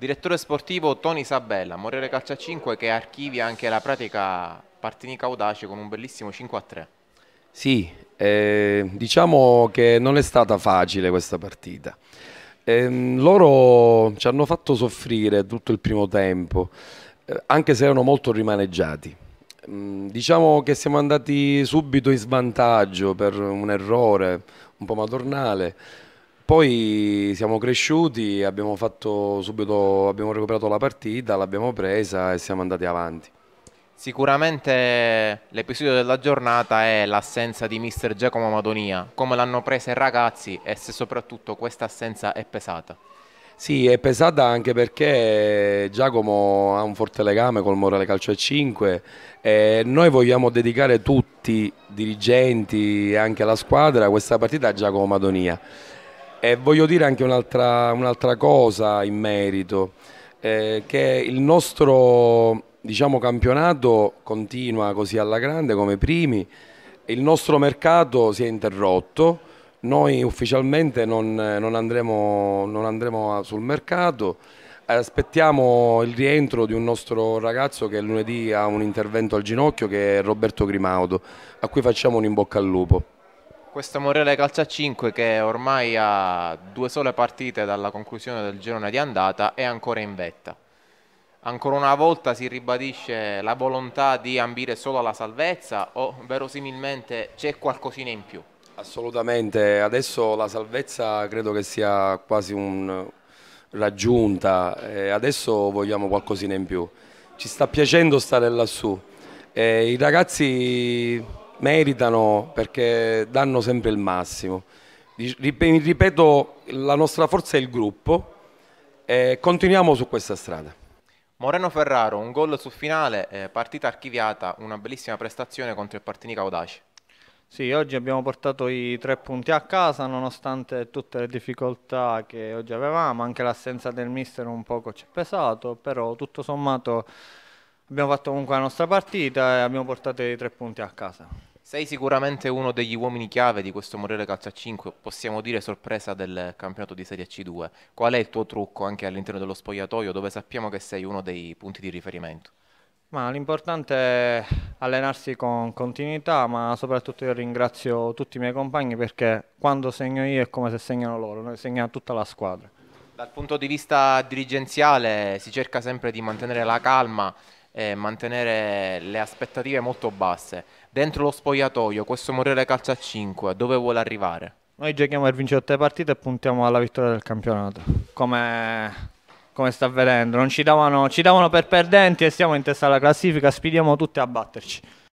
Direttore sportivo Tony Sabella, Morere Calcia 5 che archivi anche la pratica partinica audace con un bellissimo 5 a 3. Sì, eh, diciamo che non è stata facile questa partita. Eh, loro ci hanno fatto soffrire tutto il primo tempo, eh, anche se erano molto rimaneggiati. Mm, diciamo che siamo andati subito in svantaggio per un errore un po' madornale, poi siamo cresciuti, abbiamo, subito, abbiamo recuperato la partita, l'abbiamo presa e siamo andati avanti. Sicuramente l'episodio della giornata è l'assenza di mister Giacomo Madonia, come l'hanno presa i ragazzi e se soprattutto questa assenza è pesata. Sì, è pesata anche perché Giacomo ha un forte legame col Morale Calcio a 5 e noi vogliamo dedicare tutti, dirigenti e anche la squadra, questa partita a Giacomo Madonia. E voglio dire anche un'altra, un'altra cosa in merito, eh, che il nostro diciamo, campionato continua così alla grande come primi, il nostro mercato si è interrotto, noi ufficialmente non, non, andremo, non andremo, sul mercato, eh, aspettiamo il rientro di un nostro ragazzo che lunedì ha un intervento al ginocchio che è Roberto Grimaudo, a cui facciamo un in bocca al lupo. Questo Morele Calcia 5 che ormai ha due sole partite dalla conclusione del girone di andata è ancora in vetta. Ancora una volta si ribadisce la volontà di ambire solo alla salvezza o verosimilmente c'è qualcosina in più? Assolutamente, adesso la salvezza credo che sia quasi un raggiunta, eh, adesso vogliamo qualcosina in più. Ci sta piacendo stare lassù, e eh, i ragazzi meritano perché danno sempre il massimo. Ripeto, la nostra forza è il gruppo e continuiamo su questa strada. Moreno Ferraro, un gol sul finale, eh, partita archiviata, una bellissima prestazione contro il Partinica Audace. Sì, oggi abbiamo portato i tre punti a casa nonostante tutte le difficoltà che oggi avevamo, anche l'assenza del mister un poco ci è pesato, però tutto sommato abbiamo fatto comunque la nostra partita e abbiamo portato i tre punti a casa. Sei sicuramente uno degli uomini chiave di questo Morire Calcio a 5, possiamo dire sorpresa del campionato di Serie C2. Qual è il tuo trucco anche all'interno dello spogliatoio dove sappiamo che sei uno dei punti di riferimento? l'importante è allenarsi con continuità, ma soprattutto io ringrazio tutti i miei compagni perché quando segno io è come se segnano loro, noi segna tutta la squadra. Dal punto di vista dirigenziale si cerca sempre di mantenere la calma, eh, mantenere le aspettative molto basse. Dentro lo spogliatoio, questo Morele calcia a 5, dove vuole arrivare? Noi giochiamo per vincere tutte le partite e puntiamo alla vittoria del campionato, come, come sta avvenendo. Non ci davano, ci davano per perdenti e siamo in testa alla classifica, sfidiamo tutti a batterci.